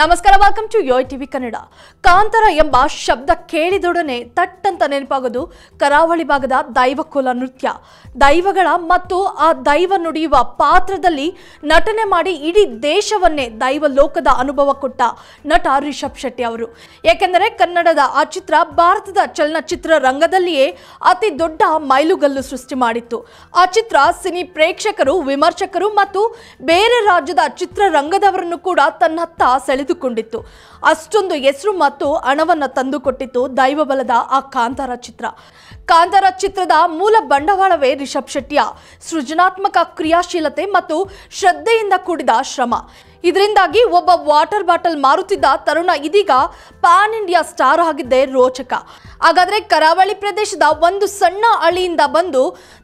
ನಮಸ್ಕಾರ welcome to YoYo TV Kannada Kantara ಎಂಬ ಶಬ್ದ ಕೇಳಿದೊಡನೆ ತಟ್ಟಂತ ನೆನಪಾಗೋದು ಕರಾವಳಿ ಭಾಗದ ದೈವಕುಲ ನೃತ್ಯ ದೈವಗಳ ಮತ್ತು ಆ ದೈವ ನುಡಿಯುವ ಪಾತ್ರದಲ್ಲಿ ನಟನೆ ಮಾಡಿ ಇಡೀ ದೇಶವನ್ನೇ ದೈವ ಲೋಕದ ಅನುಭವ ಕೊಟ್ಟ ನಟ ರಿಷಬ್ ಶೆಟ್ಟಿ ಅವರು ಏಕೆಂದರೆ ಕನ್ನಡದ ಆ ಚಿತ್ರ ಭಾರತದ ಚಲನಚಿತ್ರ ರಂಗದಲ್ಲಿಯೇ ಅತಿ ದೊಡ್ಡ ಮೈಲುಗಲ್ಲು ಸೃಷ್ಟಿ ಮಾಡಿತ್ತು ಆ ಚಿತ್ರ ಸಿನಿ ಪ್ರೇಕ್ಷಕರು ವಿಮರ್ಶಕರು ಮತ್ತು ಬೇರೆ ರಾಜ್ಯದ ಚಿತ್ರರಂಗದವರನ್ನು ಕೂಡ ತನ್ನತ್ತ ಸೆಳೆ ಕೊಂಡಿತ್ತು ಅಷ್ಟೊಂದು ಹೆಸರು ಮತ್ತು ಹಣವನ್ನು ತಂದುಕೊಟ್ಟಿತ್ತು ದೈವಬಲದ ಆ ಕಾಂತಾರ ಚಿತ್ರ ಕಾಂತಾರ ಚಿತ್ರದ ಮೂಲ ಬಂಡವಾಳವೇ ರಿಷಬ್ ಶೆಟ್ಟಿಯ ಸೃಜನಾತ್ಮಕ ಕ್ರಿಯಾಶೀಲತೆ ಮತ್ತು ಶ್ರದ್ಧೆಯಿಂದ ಕೂಡಿದ ಶ್ರಮ ಇದರಿಂದಾಗಿ ಒಬ್ಬ ವಾಟರ್ ಬಾಟಲ್ ಮಾರುತ್ತಿದ್ದ ತರುಣ ಇದೀಗ ಪ್ಯಾನ್ ಇಂಡಿಯಾ ಸ್ಟಾರ್ ಆಗಿದ್ದೆ ರೋಚಕ ಹಾಗಾದರೆ ಕರಾವಳಿ ಪ್ರದೇಶದ ಒಂದು ಸಣ್ಣ ಅಳಿಯಿಂದ ಬಂದು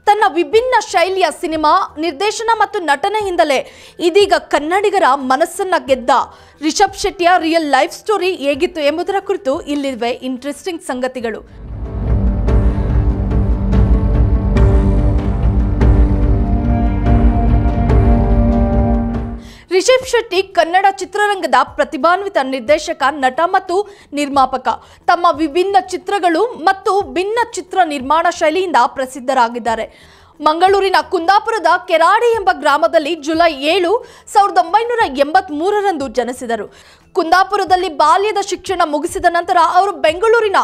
ತನ್ನ ವಿಭಿನ್ನ ಶೈಲಿಯ ಸಿನಿಮಾ ನಿರ್ದೇಶನ ಮತ್ತು ನಟನೆಯಿಂದಲೇ ಇದೀಗ ಕನ್ನಡಿಗರ ಮನಸ್ಸನ್ನ ಗೆದ್ದ ರಿಷಬ್ ಶೆಟ್ಟಿಯ ರಿಯಲ್ ಲೈಫ್ ಸ್ಟೋರಿ ಹೇಗಿತ್ತು ಎಂಬುದರ ಕುರಿತು ಇಲ್ಲಿವೆ ಇಂಟ್ರೆಸ್ಟಿಂಗ್ ಸಂಗತಿಗಳು ರಿಷಬ್ ಶೆಟ್ಟಿ ಕನ್ನಡ ಚಿತ್ರರಂಗದ ಪ್ರತಿಭಾನ್ವಿತ ನಿರ್ದೇಶಕ ನಟ ಮತ್ತು ನಿರ್ಮಾಪಕ ತಮ್ಮ ವಿಭಿನ್ನ ಚಿತ್ರಗಳು ಮತ್ತು ಭಿನ್ನ ಚಿತ್ರ ನಿರ್ಮಾಣ ಶೈಲಿಯಿಂದ ಪ್ರಸಿದ್ಧರಾಗಿದ್ದಾರೆ ಮಂಗಳೂರಿನ ಕುಂದಾಪುರದ ಕೆರಾಡಿ ಎಂಬ ಗ್ರಾಮದಲ್ಲಿ ಜುಲೈ ಏಳು ಸಾವಿರದ ಒಂಬೈನೂರ ಎಂಬತ್ತ್ ಮೂರರಂದು ಜನಿಸಿದರು ಕುಂದಾಪುರದಲ್ಲಿ ಬಾಲ್ಯದ ಶಿಕ್ಷಣ ಮುಗಿಸಿದ ನಂತರ ಅವರು ಬೆಂಗಳೂರಿನ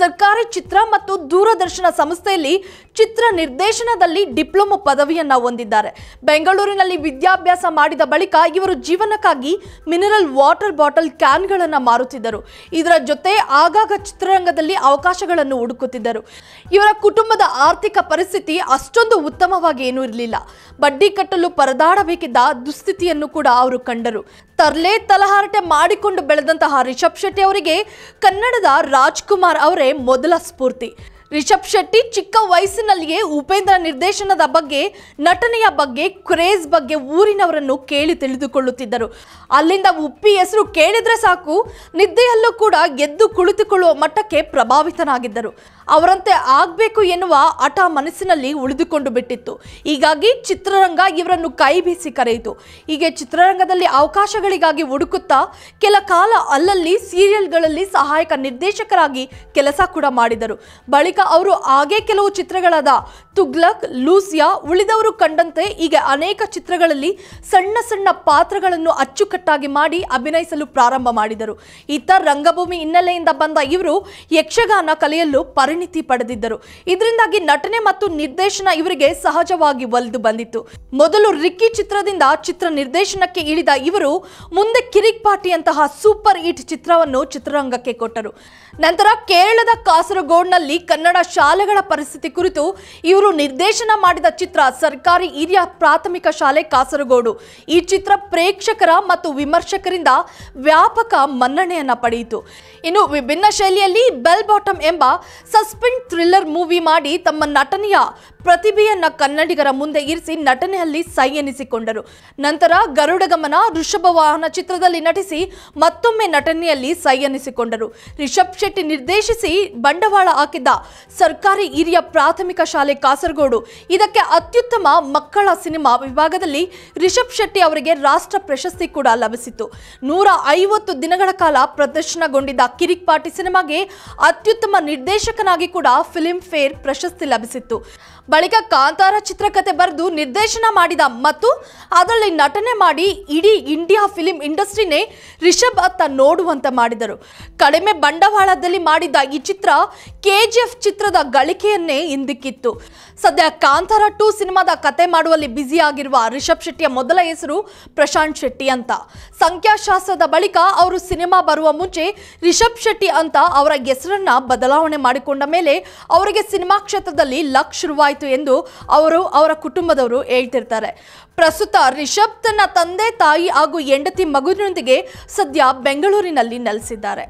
ಸರ್ಕಾರಿ ಚಿತ್ರ ಮತ್ತು ದೂರದರ್ಶನ ಸಂಸ್ಥೆಯಲ್ಲಿ ಚಿತ್ರ ನಿರ್ದೇಶನದಲ್ಲಿ ಡಿಪ್ಲೊಮೊ ಪದವಿಯನ್ನ ಹೊಂದಿದ್ದಾರೆ ಬೆಂಗಳೂರಿನಲ್ಲಿ ವಿದ್ಯಾಭ್ಯಾಸ ಮಾಡಿದ ಬಳಿಕ ಇವರು ಜೀವನಕ್ಕಾಗಿ ಮಿನರಲ್ ವಾಟರ್ ಬಾಟಲ್ ಕ್ಯಾನ್ಗಳನ್ನು ಮಾರುತ್ತಿದ್ದರು ಇದರ ಜೊತೆ ಆಗಾಗ ಚಿತ್ರರಂಗದಲ್ಲಿ ಅವಕಾಶಗಳನ್ನು ಹುಡುಕುತ್ತಿದ್ದರು ಇವರ ಕುಟುಂಬದ ಆರ್ಥಿಕ ಪರಿಸ್ಥಿತಿ ಅಷ್ಟೊಂದು ಉತ್ತಮವಾಗಿ ಏನೂ ಇರಲಿಲ್ಲ ಬಡ್ಡಿ ಕಟ್ಟಲು ಪರದಾಡಬೇಕಿದ್ದ ದುಸ್ಥಿತಿಯನ್ನು ಕೂಡ ಅವರು ಕಂಡರು ತರ್ಲೆ ತಲಹಾರಟೆ ಮಾಡಿಕೊಂಡು ಬೆಳೆದಂತಹ ರಿಷಬ್ ಶೆಟ್ಟಿ ಅವರಿಗೆ ಕನ್ನಡದ ರಾಜ್ಕುಮಾರ್ ಅವರೇ ಮೊದಲ ಸ್ಫೂರ್ತಿ ರಿಷಬ್ ಶೆಟ್ಟಿ ಚಿಕ್ಕ ವಯಸ್ಸಿನಲ್ಲಿಯೇ ಉಪೇಂದ್ರ ನಿರ್ದೇಶನದ ಬಗ್ಗೆ ನಟನೆಯ ಬಗ್ಗೆ ಕ್ರೇಜ್ ಬಗ್ಗೆ ಊರಿನವರನ್ನು ಕೇಳಿ ತಿಳಿದುಕೊಳ್ಳುತ್ತಿದ್ದರು ಅಲ್ಲಿಂದ ಉಪ್ಪಿ ಹೆಸರು ಕೇಳಿದ್ರೆ ಸಾಕು ನಿದ್ದೆಯಲ್ಲೂ ಕೂಡ ಎದ್ದು ಕುಳಿತುಕೊಳ್ಳುವ ಮಟ್ಟಕ್ಕೆ ಪ್ರಭಾವಿತನಾಗಿದ್ದರು ಅವರಂತೆ ಆಗಬೇಕು ಎನ್ನುವ ಹಠ ಮನಸ್ಸಿನಲ್ಲಿ ಉಳಿದುಕೊಂಡು ಬಿಟ್ಟಿತ್ತು ಹೀಗಾಗಿ ಚಿತ್ರರಂಗ ಇವರನ್ನು ಕೈ ಬೀಸಿ ಕರೆಯಿತು ಹೀಗೆ ಚಿತ್ರರಂಗದಲ್ಲಿ ಅವಕಾಶಗಳಿಗಾಗಿ ಹುಡುಕುತ್ತಾ ಕೆಲ ಕಾಲ ಅಲ್ಲಲ್ಲಿ ಸೀರಿಯಲ್ಗಳಲ್ಲಿ ಸಹಾಯಕ ನಿರ್ದೇಶಕರಾಗಿ ಕೆಲಸ ಕೂಡ ಮಾಡಿದರು ಬಳಿಕ ಅವರು ಹಾಗೆ ಕೆಲವು ಚಿತ್ರಗಳಾದ ತುಗ್ಲಕ್ ಲೂಸಿಯಾ ಉಳಿದವರು ಕಂಡಂತೆ ಹೀಗೆ ಅನೇಕ ಚಿತ್ರಗಳಲ್ಲಿ ಸಣ್ಣ ಸಣ್ಣ ಪಾತ್ರಗಳನ್ನು ಅಚ್ಚುಕಟ್ಟಾಗಿ ಮಾಡಿ ಅಭಿನಯಿಸಲು ಪ್ರಾರಂಭ ಮಾಡಿದರು ಇತ್ತ ರಂಗಭೂಮಿ ಹಿನ್ನೆಲೆಯಿಂದ ಬಂದ ಇವರು ಯಕ್ಷಗಾನ ಕಲೆಯಲ್ಲೂ ಪರಿ ಪರಿಣಿತಿ ಪಡೆದಿದ್ದರು ಇದರಿಂದಾಗಿ ನಟನೆ ಮತ್ತು ನಿರ್ದೇಶನ ಇವರಿಗೆ ಸಹಜವಾಗಿ ಒಲಿದು ಬಂದಿತ್ತು ಮೊದಲು ರಿಕ್ಕಿ ಚಿತ್ರದಿಂದ ಚಿತ್ರ ನಿರ್ದೇಶನಕ್ಕೆ ಇಳಿದ ಇವರು ಮುಂದೆ ಕಿರಿಕ್ ಪಾಟಿಯಂತಹ ಸೂಪರ್ ಹಿಟ್ ಚಿತ್ರವನ್ನು ಚಿತ್ರರಂಗಕ್ಕೆ ಕೊಟ್ಟರು ನಂತರ ಕೇರಳದ ಕಾಸರಗೋಡ್ನಲ್ಲಿ ಕನ್ನಡ ಶಾಲೆಗಳ ಪರಿಸ್ಥಿತಿ ಕುರಿತು ಇವರು ನಿರ್ದೇಶನ ಮಾಡಿದ ಚಿತ್ರ ಸರ್ಕಾರಿ ಹಿರಿಯ ಪ್ರಾಥಮಿಕ ಶಾಲೆ ಕಾಸರಗೋಡು ಈ ಚಿತ್ರ ಪ್ರೇಕ್ಷಕರ ಮತ್ತು ವಿಮರ್ಶಕರಿಂದ ವ್ಯಾಪಕ ಮನ್ನಣೆಯನ್ನ ಪಡೆಯಿತು ಇನ್ನು ವಿಭಿನ್ನ ಶೈಲಿಯಲ್ಲಿ ಬೆಲ್ ಬಾಟಮ್ ಎಂಬ ಸಸ್ಪೆಂಡ್ ಥ್ರಿಲ್ಲರ್ ಮೂವಿ ಮಾಡಿ ತಮ್ಮ ನಟನೆಯ ಪ್ರತಿಭೆಯನ್ನ ಕನ್ನಡಿಗರ ಮುಂದೆ ಇರಿಸಿ ನಟನೆಯಲ್ಲಿ ಸೈ ಎನಿಸಿಕೊಂಡರು ನಂತರ ಗರುಡಗಮನ ಋಷಭ ವಾಹನ ಚಿತ್ರದಲ್ಲಿ ನಟಿಸಿ ಮತ್ತೊಮ್ಮೆ ನಟನೆಯಲ್ಲಿ ಸೈ ಎನಿಸಿಕೊಂಡರು ರಿಷಬ್ ಶೆಟ್ಟಿ ನಿರ್ದೇಶಿಸಿ ಬಂಡವಾಳ ಹಾಕಿದ್ದ ಸರ್ಕಾರಿ ಹಿರಿಯ ಪ್ರಾಥಮಿಕ ಶಾಲೆ ಕಾಸರಗೋಡು ಇದಕ್ಕೆ ಅತ್ಯುತ್ತಮ ಮಕ್ಕಳ ಸಿನಿಮಾ ವಿಭಾಗದಲ್ಲಿ ರಿಷಬ್ ಶೆಟ್ಟಿ ಅವರಿಗೆ ರಾಷ್ಟ್ರ ಪ್ರಶಸ್ತಿ ಕೂಡ ಲಭಿಸಿತು ನೂರ ಐವತ್ತು ದಿನಗಳ ಕಾಲ ಪ್ರದರ್ಶನಗೊಂಡಿದ್ದ ಕಿರಿಕ್ ಪಾಟಿ ಸಿನಿಮಾಗೆ ಅತ್ಯುತ್ತಮ ನಿರ್ದೇಶಕನಾಗಿ ಕೂಡ ಫಿಲ್ಮ್ ಫೇರ್ ಪ್ರಶಸ್ತಿ ಲಭಿಸಿತ್ತು ಬಳಿಕ ಕಾಂತಾರ ಚಿತ್ರಕತೆ ಬರೆದು ನಿರ್ದೇಶನ ಮಾಡಿದ ಮತ್ತು ಅದರಲ್ಲಿ ನಟನೆ ಮಾಡಿ ಇಡೀ ಇಂಡಿಯಾ ಫಿಲಿಂ ಇಂಡಸ್ಟ್ರಿನೇ ರಿಷಬ್ ಅತ್ತ ನೋಡುವಂತೆ ಮಾಡಿದರು ಕಡಿಮೆ ಬಂಡವಾಳದಲ್ಲಿ ಮಾಡಿದ ಈ ಚಿತ್ರ ಕೆಜಿಎಫ್ ಚಿತ್ರದ ಗಳಿಕೆಯನ್ನೇ ಹಿಂದಿಕ್ಕಿತ್ತು ಸದ್ಯ ಕಾಂತಾರ ಟು ಸಿನಿಮಾದ ಕತೆ ಮಾಡುವಲ್ಲಿ ಬ್ಯುಸಿಯಾಗಿರುವ ರಿಷಬ್ ಶೆಟ್ಟಿಯ ಮೊದಲ ಹೆಸರು ಪ್ರಶಾಂತ್ ಶೆಟ್ಟಿ ಅಂತ ಸಂಖ್ಯಾಶಾಸ್ತ್ರದ ಬಳಿಕ ಅವರು ಸಿನಿಮಾ ಬರುವ ಮುಂಚೆ ರಿಷಬ್ ಶೆಟ್ಟಿ ಅಂತ ಅವರ ಹೆಸರನ್ನ ಬದಲಾವಣೆ ಮಾಡಿಕೊಂಡ ಮೇಲೆ ಅವರಿಗೆ ಸಿನಿಮಾ ಕ್ಷೇತ್ರದಲ್ಲಿ ಲಕ್ ಶುರುವಾಯಿತು ಎಂದು ಅವರು ಅವರ ಕುಟುಂಬದವರು ಹೇಳ್ತಿರ್ತಾರೆ ಪ್ರಸ್ತುತ ರಿಷಬ್ ತನ್ನ ತಂದೆ ತಾಯಿ ಹಾಗೂ ಹೆಂಡತಿ ಮಗುವಿನೊಂದಿಗೆ ಸದ್ಯ ಬೆಂಗಳೂರಿನಲ್ಲಿ ನೆಲೆಸಿದ್ದಾರೆ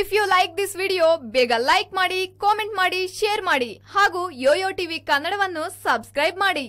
if you like this video ಬೇಗ ಲೈಕ್ ಮಾಡಿ ಕಾಮೆಂಟ್ ಮಾಡಿ ಶೇರ್ ಮಾಡಿ ಹಾಗೂ ಯೋಯೋ ಟಿವಿ ಕನ್ನಡವನ್ನು ಸಬ್ಸ್ಕ್ರೈಬ್ ಮಾಡಿ